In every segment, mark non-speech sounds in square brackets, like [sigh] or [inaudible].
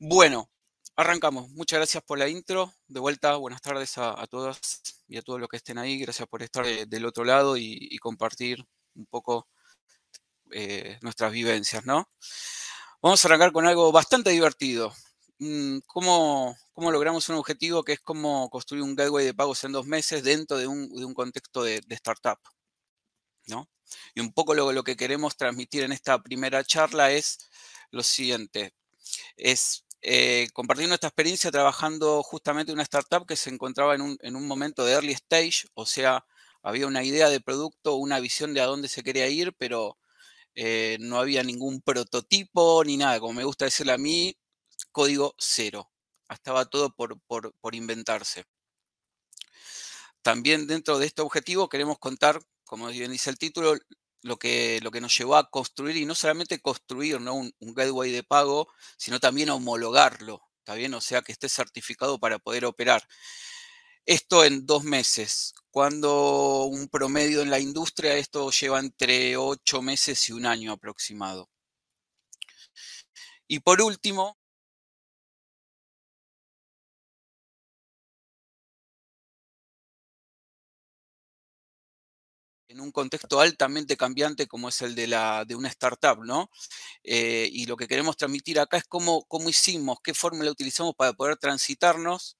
Bueno, arrancamos. Muchas gracias por la intro. De vuelta, buenas tardes a, todas y a todos los que estén ahí. Gracias por estar eh, del otro lado y, compartir un poco eh, nuestras vivencias, ¿no? Vamos a arrancar con algo bastante divertido. Mm, ¿Cómo, logramos un objetivo que es como construir un gateway de pagos en dos meses dentro de un, contexto de, startup? ¿no? Y un poco lo, lo, que queremos transmitir en esta primera charla es lo siguiente, es eh, compartir nuestra experiencia trabajando justamente en una startup que se encontraba en un, momento de early stage, o sea, había una idea de producto, una visión de a dónde se quería ir, pero eh, no había ningún prototipo ni nada, como me gusta decirle a mí, código cero. Ah, estaba todo por, inventarse. También dentro de este objetivo queremos contar, como bien dice el título, lo que, lo que nos llevó a construir y no solamente construir Un, un, gateway de pago, sino también homologarlo, ¿está bien? O sea, que esté certificado para poder operar. Esto en dos meses, cuando un promedio en la industria esto lleva entre ocho meses y un año aproximado. Y por último, en un contexto altamente cambiante como es el de, la, de una startup, ¿no? Eh, y lo que queremos transmitir acá es cómo, cómo hicimos, qué fórmula utilizamos para poder transitarnos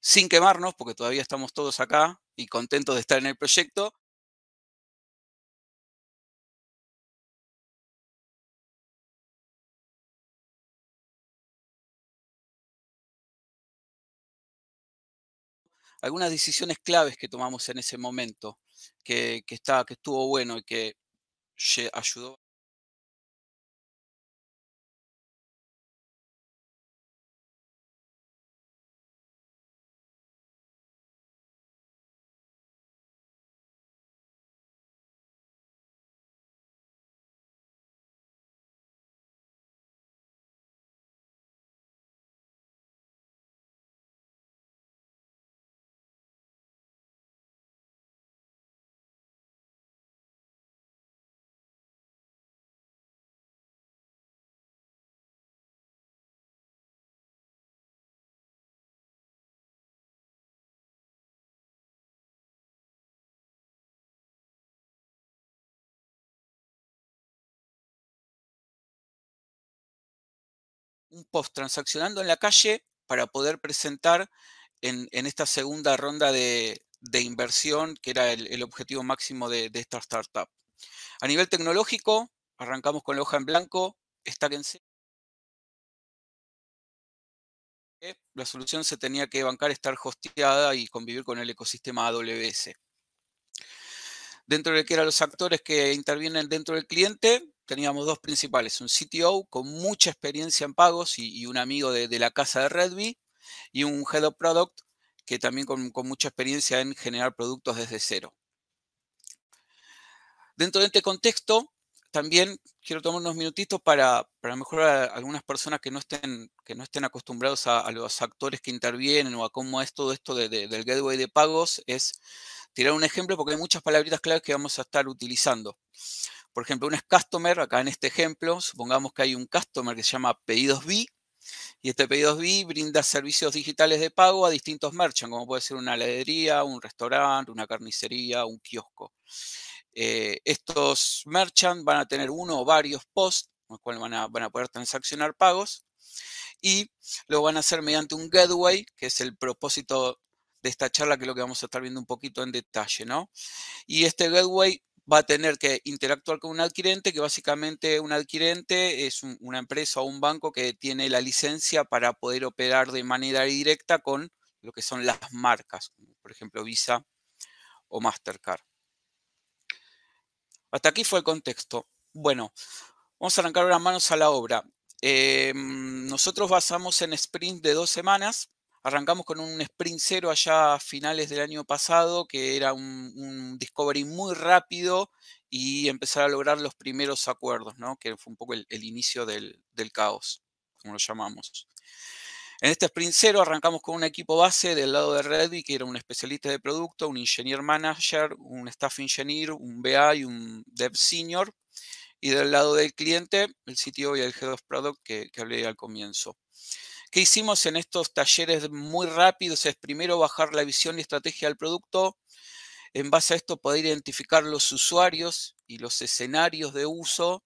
sin quemarnos, porque todavía estamos todos acá y contentos de estar en el proyecto, algunas decisiones claves que tomamos en ese momento que, está, que estuvo bueno y que ayudó un post transaccionando en la calle para poder presentar en, esta segunda ronda de, inversión, que era el, objetivo máximo de, esta startup. A nivel tecnológico, arrancamos con la hoja en blanco, está La solución se tenía que bancar, estar hosteada y convivir con el ecosistema AWS. Dentro de que eran los actores que intervienen dentro del cliente, teníamos dos principales, un CTO con mucha experiencia en pagos y, un amigo de, la casa de Redby y un Head of Product que también con, mucha experiencia en generar productos desde cero. Dentro de este contexto, también quiero tomar unos minutitos para, para mejorar algunas personas que no estén, que no estén acostumbrados a, los actores que intervienen o a cómo es todo esto de, de, del gateway de pagos, es tirar un ejemplo porque hay muchas palabritas claves que vamos a estar utilizando. Por ejemplo, un customer, acá en este ejemplo, supongamos que hay un customer que se llama pedidos B, y este pedidos B brinda servicios digitales de pago a distintos merchants, como puede ser una heladería, un restaurante, una carnicería, un kiosco. Eh, estos merchants van a tener uno o varios posts, con los cuales van a, poder transaccionar pagos, y lo van a hacer mediante un gateway, que es el propósito de esta charla, que es lo que vamos a estar viendo un poquito en detalle, ¿no? Y este gateway va a tener que interactuar con un adquirente, que básicamente un adquirente es una empresa o un banco que tiene la licencia para poder operar de manera directa con lo que son las marcas, por ejemplo Visa o Mastercard. Hasta aquí fue el contexto. Bueno, vamos a arrancar las manos a la obra. Em, nosotros basamos en sprint de dos semanas Arrancamos con un sprint cero allá a finales del año pasado, que era un, discovery muy rápido y empezar a lograr los primeros acuerdos, ¿no? que fue un poco el, inicio del, caos, como lo llamamos. En este sprint cero arrancamos con un equipo base del lado de Redby, que era un especialista de producto, un engineer manager, un staff engineer, un BA y un dev senior. Y del lado del cliente, el sitio y el Head of Product que hablé al comienzo. ¿Qué hicimos en estos talleres muy rápidos? Es primero bajar la visión y estrategia del producto. En base a esto poder identificar los usuarios y los escenarios de uso.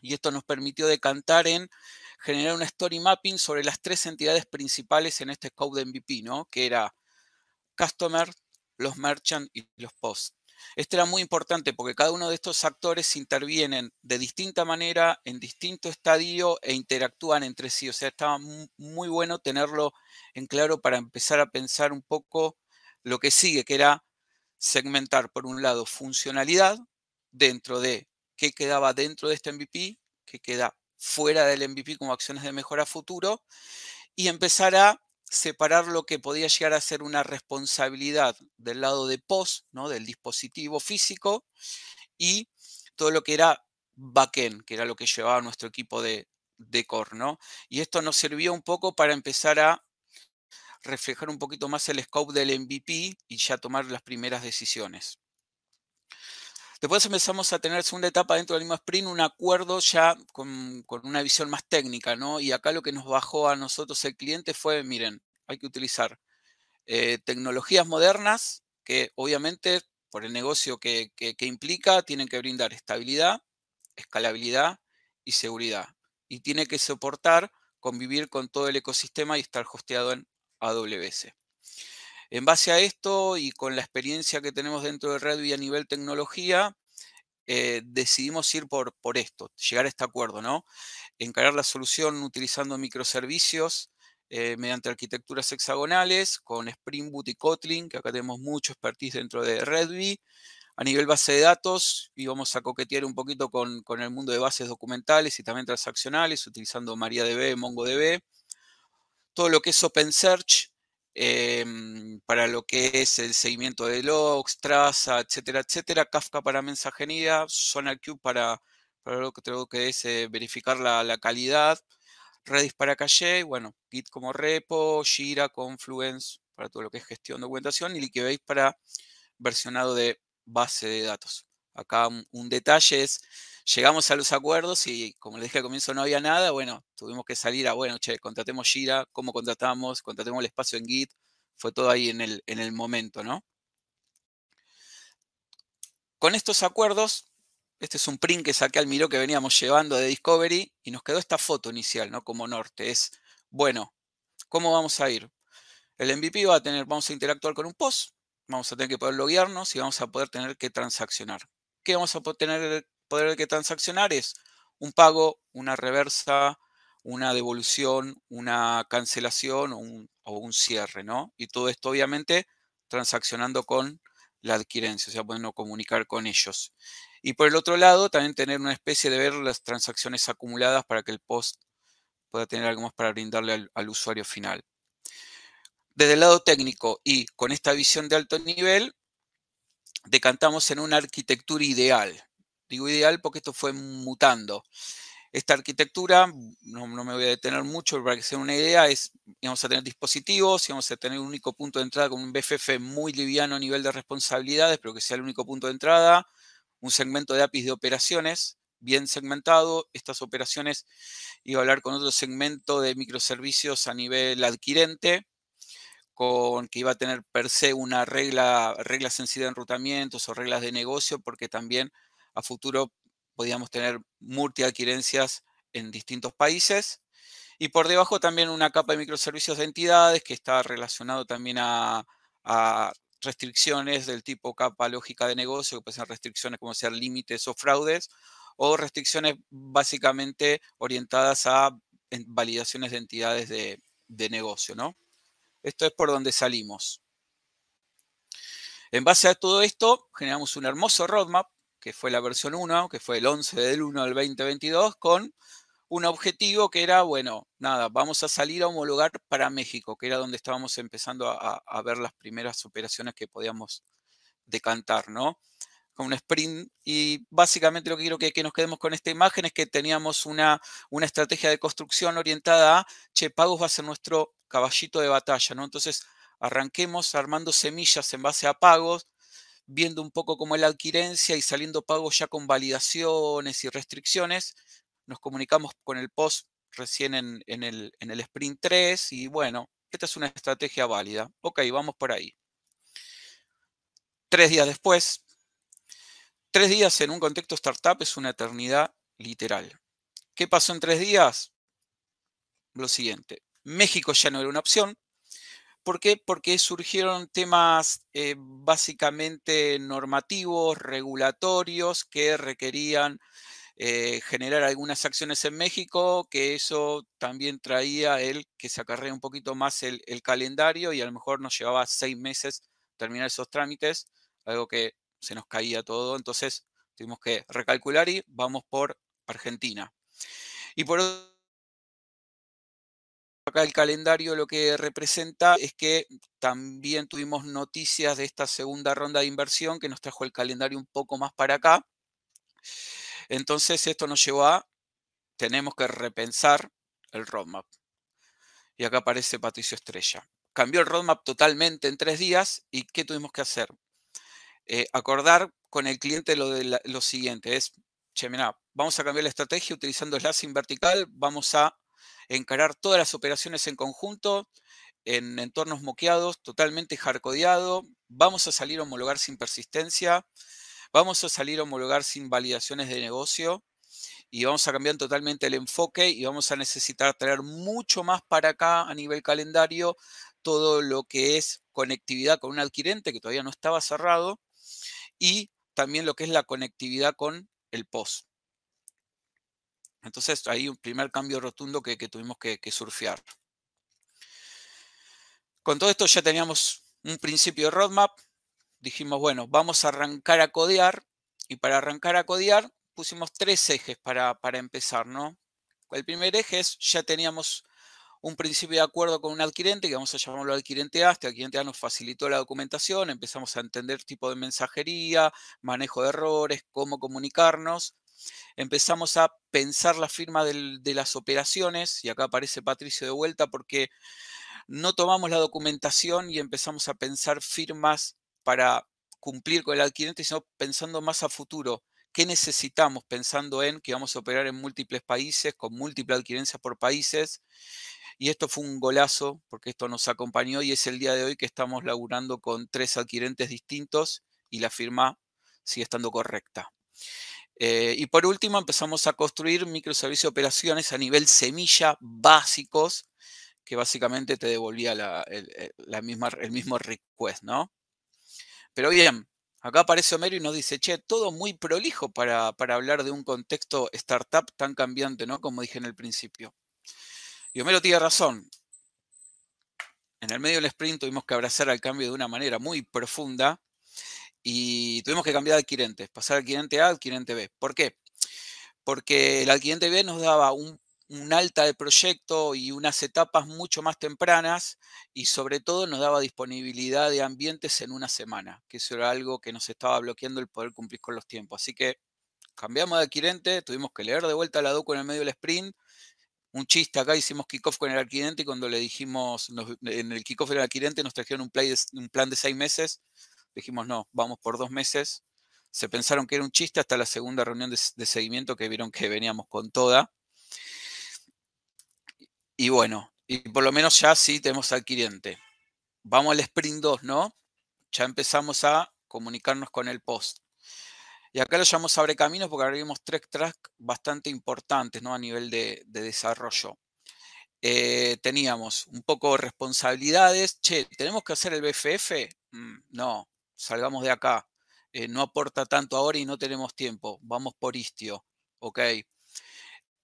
Y esto nos permitió decantar en generar una story mapping sobre las tres entidades principales en este scope de MVP, Que era Customer, los merchant y los post. Esto era muy importante porque cada uno de estos actores intervienen de distinta manera, en distinto estadio e interactúan entre sí. O sea, estaba muy bueno tenerlo en claro para empezar a pensar un poco lo que sigue, que era segmentar, por un lado, funcionalidad dentro de qué quedaba dentro de este MVP, qué queda fuera del MVP como acciones de mejora futuro, y empezar a separar lo que podía llegar a ser una responsabilidad del lado de POS, ¿no? del dispositivo físico, y todo lo que era backend, que era lo que llevaba nuestro equipo de, de core. Y esto nos sirvió un poco para empezar a reflejar un poquito más el scope del MVP y ya tomar las primeras decisiones. Después empezamos a tener segunda etapa dentro del mismo sprint, un acuerdo ya con, una visión más técnica, ¿no? Y acá lo que nos bajó a nosotros el cliente fue, miren, hay que utilizar eh, tecnologías modernas que obviamente por el negocio que, que implica tienen que brindar estabilidad, escalabilidad y seguridad. Y tiene que soportar convivir con todo el ecosistema y estar hosteado en AWS. En base a esto y con la experiencia que tenemos dentro de y a nivel tecnología, eh, decidimos ir por, esto, llegar a este acuerdo, ¿no? Encarar la solución utilizando microservicios eh, mediante arquitecturas hexagonales con Spring Boot y Kotlin, que acá tenemos mucho expertise dentro de Redby. A nivel base de datos, íbamos a coquetear un poquito con, con el mundo de bases documentales y también transaccionales, utilizando MariaDB, MongoDB. Todo lo que es OpenSearch, Em, para lo que es el seguimiento de logs, traza, etcétera, etcétera, Kafka para mensajería, SonarQube para, para lo que tengo que es eh, verificar la, calidad, Redis para caché, bueno, Git como repo, Jira, Confluence para todo lo que es gestión de documentación y Liquibase para versionado de base de datos. Acá un, detalle es, llegamos a los acuerdos y como les dije al comienzo no había nada, bueno, tuvimos que salir a, bueno, che, contratemos Gira, cómo contratamos, contratemos el espacio en Git, fue todo ahí en el, en el momento, ¿no? Con estos acuerdos, este es un print que saqué al miro que veníamos llevando de Discovery y nos quedó esta foto inicial, ¿no? Como norte, es, bueno, ¿cómo vamos a ir? El MVP va a tener, vamos a interactuar con un post, vamos a tener que poder loguearnos y vamos a poder tener que transaccionar que vamos a tener, poder que transaccionar? Es un pago, una reversa, una devolución, una cancelación o un, cierre, ¿no? Y todo esto obviamente transaccionando con la adquirencia, o sea, bueno, comunicar con ellos. Y por el otro lado, también tener una especie de ver las transacciones acumuladas para que el post pueda tener algo más para brindarle al usuario final. Desde el lado técnico y con esta visión de alto nivel, decantamos en una arquitectura ideal. Digo ideal porque esto fue mutando. Esta arquitectura, no, me voy a detener mucho, para que sea una idea, es vamos a tener dispositivos, vamos a tener un único punto de entrada con un BFF muy liviano a nivel de responsabilidades, pero que sea el único punto de entrada, un segmento de APIs de operaciones bien segmentado, estas operaciones iba a hablar con otro segmento de microservicios a nivel adquirente, con que iba a tener per se una regla, reglas de enrutamientos o reglas de negocio, porque también a futuro podíamos tener multiadquirencias en distintos países. Y por debajo también una capa de microservicios de entidades que está relacionado también a, restricciones del tipo capa lógica de negocio, que pueden ser restricciones como sean límites o fraudes, o restricciones básicamente orientadas a validaciones de entidades de, de negocio, ¿no? Esto es por donde salimos. En base a todo esto, generamos un hermoso roadmap, que fue la versión 1, que fue el 11 del 1 del 2022, con un objetivo que era, bueno, nada, vamos a salir a homologar para México, que era donde estábamos empezando a, ver las primeras operaciones que podíamos decantar, ¿no? Con un sprint. Y básicamente lo que quiero que, que, nos quedemos con esta imagen es que teníamos una, una estrategia de construcción orientada a, che, pagos va a ser nuestro caballito de batalla, ¿no? Entonces, arranquemos armando semillas en base a pagos, viendo un poco cómo es la adquirencia y saliendo pagos ya con validaciones y restricciones. Nos comunicamos con el post recién en, el, en el sprint 3 y bueno, esta es una estrategia válida. Ok, vamos por ahí. Tres días después, tres días en un contexto startup es una eternidad literal. ¿Qué pasó en tres días? Lo siguiente. México ya no era una opción. ¿Por qué? Porque surgieron temas eh, básicamente normativos, regulatorios, que requerían eh, generar algunas acciones en México, que eso también traía el que se acarrea un poquito más el, calendario y a lo mejor nos llevaba seis meses terminar esos trámites, algo que se nos caía todo, entonces tuvimos que recalcular y vamos por Argentina. Y por acá el calendario lo que representa es que también tuvimos noticias de esta segunda ronda de inversión que nos trajo el calendario un poco más para acá. Entonces esto nos llevó a, tenemos que repensar el roadmap. Y acá aparece Patricio Estrella. Cambió el roadmap totalmente en tres días y ¿qué tuvimos que hacer? Eh, acordar con el cliente lo, de siguiente, es, che, vamos a cambiar la estrategia utilizando el slashing vertical, vamos a encarar todas las operaciones en conjunto, en entornos moqueados, totalmente jarcodeado. Vamos a salir a homologar sin persistencia, vamos a salir a homologar sin validaciones de negocio y vamos a cambiar totalmente el enfoque y vamos a necesitar traer mucho más para acá a nivel calendario todo lo que es conectividad con un adquirente que todavía no estaba cerrado y también lo que es la conectividad con el POS. Entonces, ahí un primer cambio rotundo que, tuvimos que, surfear. Con todo esto ya teníamos un principio de roadmap. Dijimos, bueno, vamos a arrancar a codear. Y para arrancar a codear pusimos tres ejes para, empezar, ¿no? El primer eje es, ya teníamos un principio de acuerdo con un adquirente, que vamos a llamarlo adquirente A. Este adquirente A nos facilitó la documentación, empezamos a entender tipo de mensajería, manejo de errores, cómo comunicarnos empezamos a pensar la firma de las operaciones, y acá aparece Patricio de vuelta, porque no tomamos la documentación y empezamos a pensar firmas para cumplir con el adquirente, sino pensando más a futuro. ¿Qué necesitamos pensando en que vamos a operar en múltiples países, con múltiples adquirencias por países? Y esto fue un golazo, porque esto nos acompañó y es el día de hoy que estamos laburando con tres adquirentes distintos y la firma sigue estando correcta. Eh, y por último, empezamos a construir microservicios de operaciones a nivel semilla básicos, que básicamente te devolvía la, el, eh, misma, el mismo request, ¿no? Pero bien, acá aparece Homero y nos dice, che, todo muy prolijo para, para hablar de un contexto startup tan cambiante, ¿no? Como dije en el principio. Y Homero tiene razón. En el medio del sprint tuvimos que abrazar al cambio de una manera muy profunda y tuvimos que cambiar de adquirente, pasar adquirente A, adquirente B. ¿Por qué? Porque el cliente B nos daba un, alta de proyecto y unas etapas mucho más tempranas y sobre todo nos daba disponibilidad de ambientes en una semana, que eso era algo que nos estaba bloqueando el poder cumplir con los tiempos. Así que cambiamos de adquirente, tuvimos que leer de vuelta la docu en el medio del sprint, un chiste acá, hicimos kickoff con el adquirente y cuando le dijimos, en el kickoff del adquirente nos trajeron un, un, plan de seis meses Dijimos, no, vamos por dos meses. Se pensaron que era un chiste hasta la segunda reunión de, seguimiento que vieron que veníamos con toda. Y bueno, y por lo menos ya sí tenemos al cliente. Vamos al sprint 2, ¿no? Ya empezamos a comunicarnos con el post. Y acá lo llamamos Abre Caminos porque abrimos tres tracks bastante importantes ¿no? a nivel de, desarrollo. Eh, teníamos un poco responsabilidades. Che, ¿tenemos que hacer el BFF? Mm, no salgamos de acá, eh, no aporta tanto ahora y no tenemos tiempo, vamos por Istio, ¿ok?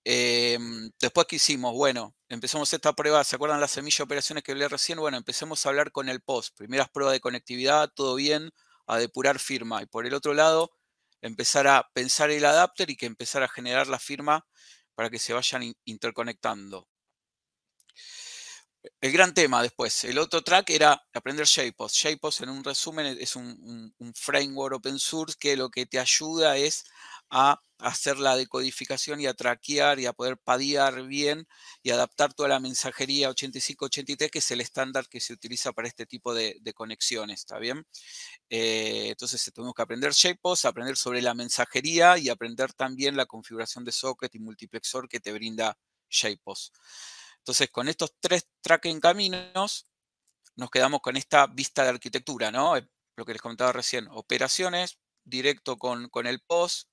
Em, después ¿qué hicimos, bueno, empezamos esta prueba, ¿se acuerdan las semillas de operaciones que hablé recién? Bueno, empecemos a hablar con el post, primeras pruebas de conectividad, todo bien, a depurar firma. Y por el otro lado, empezar a pensar el adapter y que empezar a generar la firma para que se vayan interconectando el gran tema después, el otro track era aprender JPOS. JPOS, en un resumen, e, es un, framework open source que lo que te ayuda es a hacer la decodificación y a traquear y a poder padear bien y adaptar toda la mensajería 8583, que es el estándar que se utiliza para este tipo de, conexiones, ¿está bien? Eh, entonces tenemos que aprender JPOS, aprender sobre la mensajería y aprender también la configuración de socket y multiplexor que te brinda JPOS. Entonces, con estos tres tracking caminos, nos quedamos con esta vista de arquitectura, ¿no? Eh, lo que les comentaba recién, operaciones, directo con, con el POS,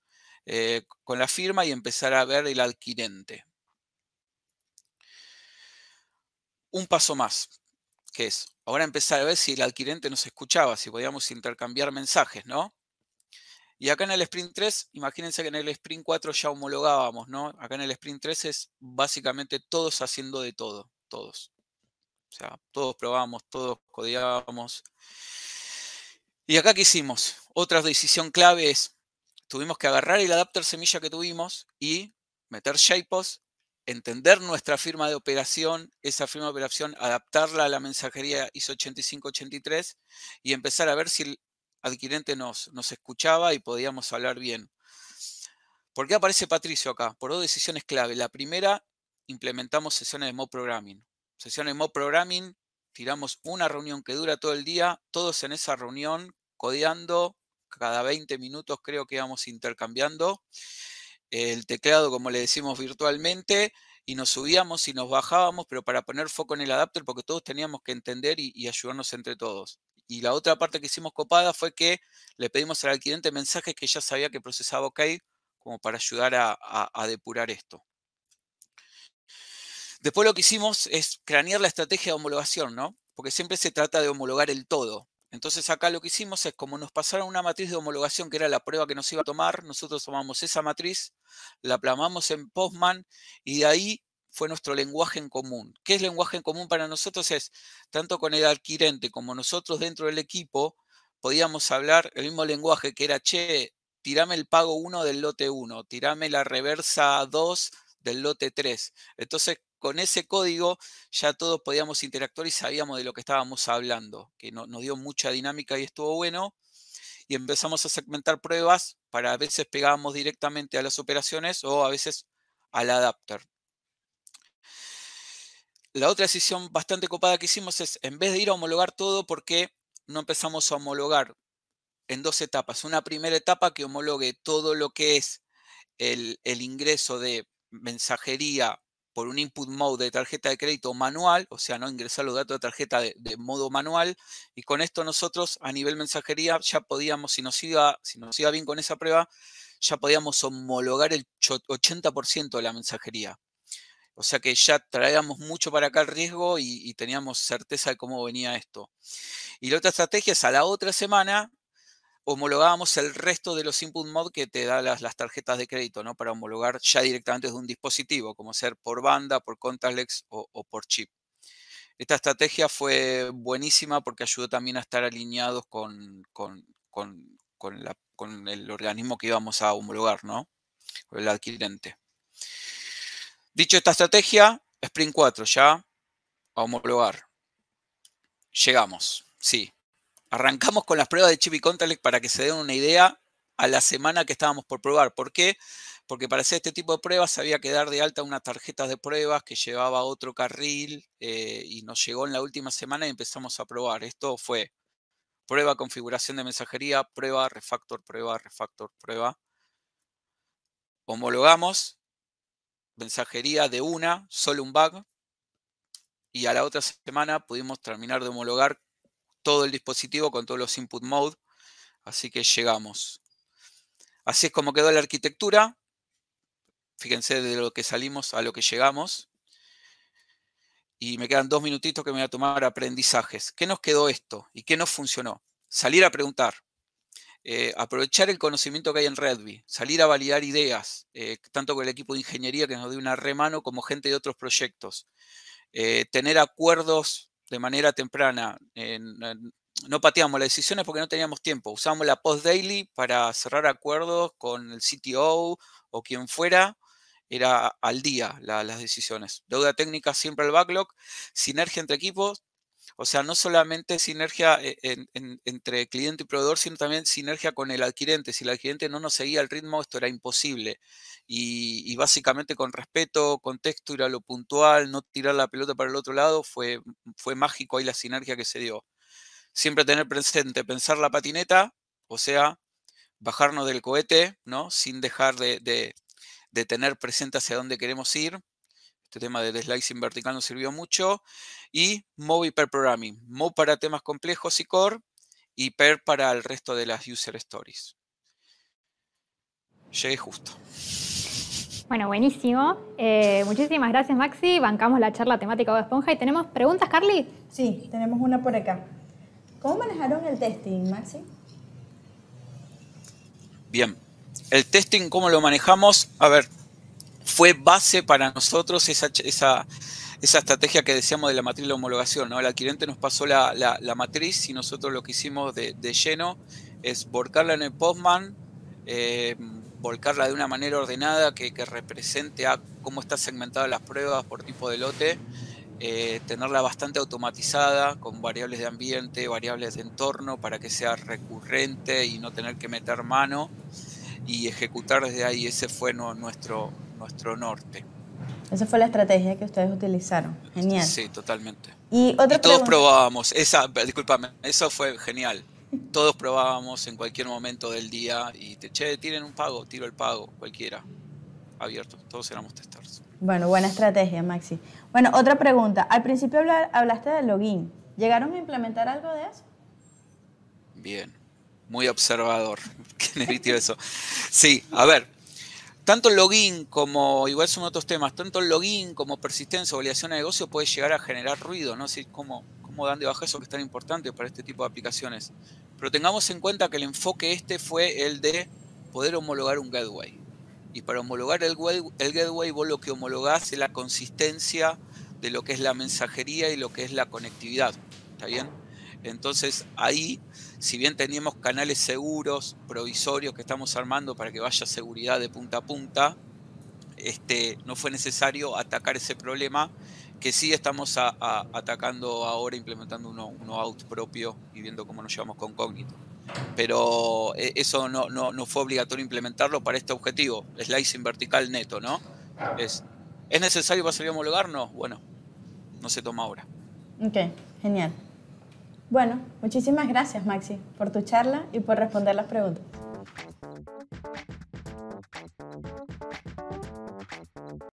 eh, con la firma y empezar a ver el adquirente. Un paso más, que es ahora empezar a ver si el adquirente nos escuchaba, si podíamos intercambiar mensajes, ¿no? Y acá en el sprint 3, imagínense que en el sprint 4 ya homologábamos, ¿no? Acá en el sprint 3 es básicamente todos haciendo de todo, todos. O sea, todos probábamos, todos codeábamos. Y acá qué hicimos? Otra decisión clave es, tuvimos que agarrar el adapter semilla que tuvimos y meter JPOS, entender nuestra firma de operación, esa firma de operación, adaptarla a la mensajería ISO 8583 y empezar a ver si adquirente nos, nos escuchaba y podíamos hablar bien. ¿Por qué aparece Patricio acá? Por dos decisiones clave. La primera, implementamos sesiones de mob programming. Sesiones de mob programming, tiramos una reunión que dura todo el día, todos en esa reunión, codeando, cada 20 minutos creo que íbamos intercambiando el teclado, como le decimos virtualmente, y nos subíamos y nos bajábamos, pero para poner foco en el adapter, porque todos teníamos que entender y ayudarnos entre todos. Y la otra parte que hicimos copada fue que le pedimos al adquirente mensajes que ya sabía que procesaba OK, como para ayudar a, depurar esto. Después lo que hicimos es cranear la estrategia de homologación, ¿no? Porque siempre se trata de homologar el todo. Entonces acá lo que hicimos es, como nos pasaron una matriz de homologación que era la prueba que nos iba a tomar, nosotros tomamos esa matriz, la plamamos en Postman y de ahí fue nuestro lenguaje en común. ¿Qué es lenguaje en común para nosotros? Es tanto con el adquirente como nosotros dentro del equipo podíamos hablar el mismo lenguaje que era, che, tirame el pago 1 del lote 1, tirame la reversa 2 del lote 3. Entonces, con ese código ya todos podíamos interactuar y sabíamos de lo que estábamos hablando, que nos dio mucha dinámica y estuvo bueno. Y empezamos a segmentar pruebas para a veces pegábamos directamente a las operaciones o a veces al adapter la otra decisión bastante copada que hicimos es, en vez de ir a homologar todo, ¿por qué no empezamos a homologar en dos etapas? Una primera etapa que homologue todo lo que es el, ingreso de mensajería por un input mode de tarjeta de crédito manual, o sea, no ingresar los datos de tarjeta de, modo manual, y con esto nosotros a nivel mensajería ya podíamos, si nos iba, si nos iba bien con esa prueba, ya podíamos homologar el 80% de la mensajería. O sea que ya traíamos mucho para acá el riesgo y, teníamos certeza de cómo venía esto. Y la otra estrategia es a la otra semana homologábamos el resto de los input mod que te da las, tarjetas de crédito, ¿no? Para homologar ya directamente desde un dispositivo, como ser por banda, por contactless o, por chip. Esta estrategia fue buenísima porque ayudó también a estar alineados con, el organismo que íbamos a homologar, ¿no? El adquirente. Dicho esta estrategia, Sprint 4 ya a homologar. Llegamos, sí. Arrancamos con las pruebas de chip y para que se den una idea a la semana que estábamos por probar. ¿Por qué? Porque para hacer este tipo de pruebas había que dar de alta unas tarjetas de pruebas que llevaba otro carril eh, y nos llegó en la última semana y empezamos a probar. Esto fue prueba, configuración de mensajería, prueba, refactor, prueba, refactor, prueba. Homologamos, mensajería de una, solo un bug, y a la otra semana pudimos terminar de homologar todo el dispositivo con todos los input mode, así que llegamos. Así es como quedó la arquitectura. Fíjense de lo que salimos a lo que llegamos. Y me quedan dos minutitos que me voy a tomar aprendizajes. ¿Qué nos quedó esto y qué nos funcionó? Salir a preguntar. Eh, aprovechar el conocimiento que hay en Redby, salir a validar ideas, eh, tanto con el equipo de ingeniería que nos dio una remano como gente de otros proyectos. Eh, tener acuerdos de manera temprana. no pateamos las decisiones porque no teníamos tiempo. Usamos la post-daily para cerrar acuerdos con el CTO o quien fuera. Era al día las decisiones. Deuda técnica siempre al backlog. Sinergia entre equipos. O sea, no solamente sinergia eh, entre cliente y proveedor, sino también sinergia con el adquirente. Si el adquirente no nos seguía el ritmo, esto era imposible. Y, básicamente con respeto, contexto, ir a lo puntual, no tirar la pelota para el otro lado, fue, fue mágico ahí la sinergia que se dio. Siempre tener presente, pensar la patineta, o sea, bajarnos del cohete, ¿no? Sin dejar de, de tener presente hacia dónde queremos ir. Este tema de slicing vertical nos sirvió mucho y Mo Per Programming. MOVE para temas complejos y core y Per para el resto de las user stories. Llegué justo. Bueno, buenísimo. Eh, muchísimas gracias, Maxi. Bancamos la charla temática de Esponja y tenemos preguntas, Carly. Sí, tenemos una por acá. ¿Cómo manejaron el testing, Maxi? Bien. El testing, ¿cómo lo manejamos? A ver, fue base para nosotros esa, esa, esa estrategia que decíamos de la matriz de homologación, ¿no? El adquirente nos pasó la, matriz y nosotros lo que hicimos de, lleno es volcarla en el postman, eh, volcarla de una manera ordenada que, represente a cómo están segmentadas las pruebas por tipo de lote, eh, tenerla bastante automatizada con variables de ambiente, variables de entorno para que sea recurrente y no tener que meter mano y ejecutar desde ahí. Ese fue nuestro, nuestro norte. Esa fue la estrategia que ustedes utilizaron. Genial. Sí, totalmente. Y, otra todos probábamos, esa, discúlpame, eso fue genial. Todos probábamos en cualquier momento del día y te, che, tienen un pago, tiro el pago, cualquiera. Abierto, todos éramos testers. Bueno, buena estrategia, Maxi. Bueno, otra pregunta. Al principio hablaste del login. ¿Llegaron a implementar algo de eso? Bien, muy observador. [laughs] Qué eso. Sí, a ver, tanto el login como, igual son otros temas, tanto el login como persistencia, o validación de negocio puede llegar a generar ruido, ¿no? sé ¿cómo, ¿Cómo dan de baja eso que es tan importante para este tipo de aplicaciones? Pero tengamos en cuenta que el enfoque este fue el de poder homologar un gateway. Y para homologar el, el gateway, vos lo que homologás es la consistencia de lo que es la mensajería y lo que es la conectividad. ¿Está bien? Entonces ahí, si bien teníamos canales seguros, provisorios que estamos armando para que vaya seguridad de punta a punta, este, no fue necesario atacar ese problema que sí estamos atacando ahora, implementando uno, out propio y viendo cómo nos llevamos con Cognito. Pero e, eso no, fue obligatorio implementarlo para este objetivo, slicing vertical neto, ¿no? Es, ¿Es necesario para salir a no Bueno, no se toma ahora. Ok, genial. Bueno, muchísimas gracias Maxi por tu charla y por responder las preguntas.